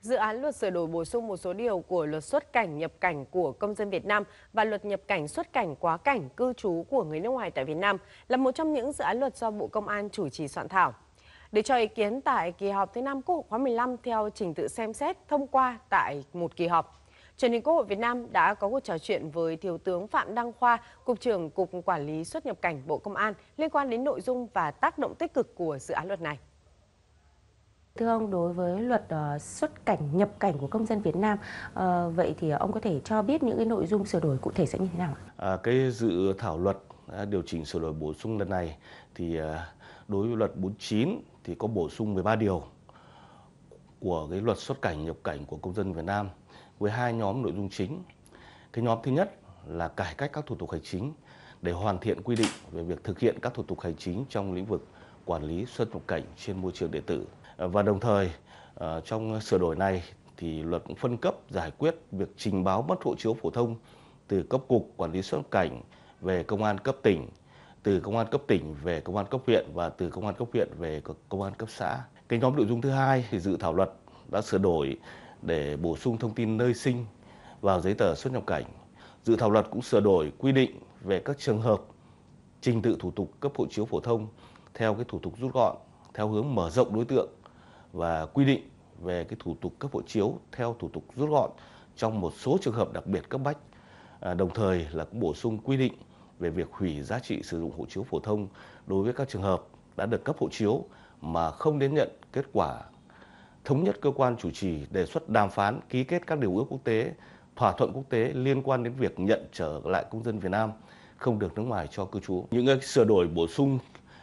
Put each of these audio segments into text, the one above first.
Dự án luật sửa đổi bổ sung một số điều của luật xuất cảnh nhập cảnh của công dân Việt Nam và luật nhập cảnh xuất cảnh quá cảnh cư trú của người nước ngoài tại Việt Nam là một trong những dự án luật do Bộ Công an chủ trì soạn thảo. Để cho ý kiến tại kỳ họp thứ năm Quốc hội khóa 15 theo trình tự xem xét thông qua tại một kỳ họp truyền hình Quốc hội Việt Nam đã có cuộc trò chuyện với Thiếu tướng Phạm Đăng Khoa, Cục trưởng Cục Quản lý xuất nhập cảnh Bộ Công an liên quan đến nội dung và tác động tích cực của dự án luật này. Thưa ông, đối với luật ờ, xuất cảnh, nhập cảnh của công dân Việt Nam, ờ, vậy thì ông có thể cho biết những cái nội dung sửa đổi cụ thể sẽ như thế nào? À, cái dự thảo luật à, điều chỉnh sửa đổi bổ sung lần này thì à, đối với luật 49 thì có bổ sung 13 điều của cái luật xuất cảnh nhập cảnh của công dân Việt Nam với hai nhóm nội dung chính. Cái nhóm thứ nhất là cải cách các thủ tục hành chính để hoàn thiện quy định về việc thực hiện các thủ tục hành chính trong lĩnh vực quản lý xuất nhập cảnh trên môi trường điện tử. Và đồng thời ờ, trong sửa đổi này thì luật cũng phân cấp giải quyết việc trình báo mất hộ chiếu phổ thông từ cấp cục quản lý xuất nhập cảnh về công an cấp tỉnh, từ công an cấp tỉnh về công an cấp huyện và từ công an cấp huyện về công an cấp xã. Cái nhóm nội dung thứ hai thì dự thảo luật đã sửa đổi để bổ sung thông tin nơi sinh vào giấy tờ xuất nhập cảnh. Dự thảo luật cũng sửa đổi quy định về các trường hợp trình tự thủ tục cấp hộ chiếu phổ thông theo cái thủ tục rút gọn theo hướng mở rộng đối tượng và quy định về cái thủ tục cấp hộ chiếu theo thủ tục rút gọn trong một số trường hợp đặc biệt cấp bách. À, đồng thời là cũng bổ sung quy định về việc hủy giá trị sử dụng hộ chiếu phổ thông đối với các trường hợp đã được cấp hộ chiếu mà không đến nhận kết quả thống nhất cơ quan chủ trì đề xuất đàm phán ký kết các điều ước quốc tế, thỏa thuận quốc tế liên quan đến việc nhận trở lại công dân Việt Nam không được nước ngoài cho cư trú. Những cái sửa đổi bổ sung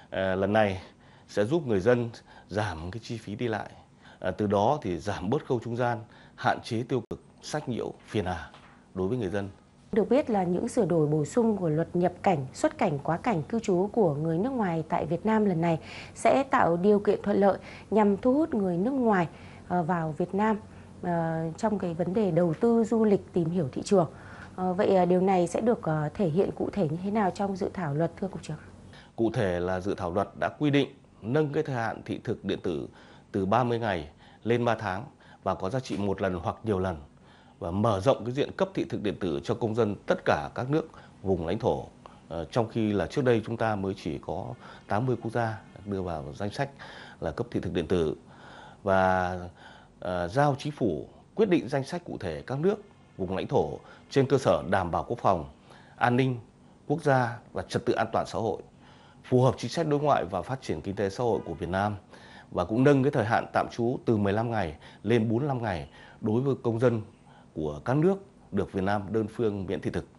à, lần này sẽ giúp người dân giảm cái chi phí đi lại, à, từ đó thì giảm bớt khâu trung gian, hạn chế tiêu cực, sách nhiễu, phiền hà đối với người dân. Được biết là những sửa đổi bổ sung của luật nhập cảnh, xuất cảnh, quá cảnh, cư trú của người nước ngoài tại Việt Nam lần này sẽ tạo điều kiện thuận lợi nhằm thu hút người nước ngoài ờ, vào Việt Nam ờ, trong cái vấn đề đầu tư du lịch tìm hiểu thị trường. Ờ, vậy điều này sẽ được thể hiện cụ thể như thế nào trong dự thảo luật thưa Cục trưởng? Cụ thể là dự thảo luật đã quy định nâng cái thời hạn thị thực điện tử từ 30 ngày lên 3 tháng và có giá trị một lần hoặc nhiều lần và mở rộng cái diện cấp thị thực điện tử cho công dân tất cả các nước vùng lãnh thổ ờ, trong khi là trước đây chúng ta mới chỉ có 80 quốc gia đưa vào danh sách là cấp thị thực điện tử và ờ, giao chính phủ quyết định danh sách cụ thể các nước vùng lãnh thổ trên cơ sở đảm bảo quốc phòng, an ninh quốc gia và trật tự an toàn xã hội phù hợp chính sách đối ngoại và phát triển kinh tế xã hội của Việt Nam và cũng nâng cái thời hạn tạm trú từ 15 ngày lên 45 ngày đối với công dân của các nước được Việt Nam đơn phương miễn thị thực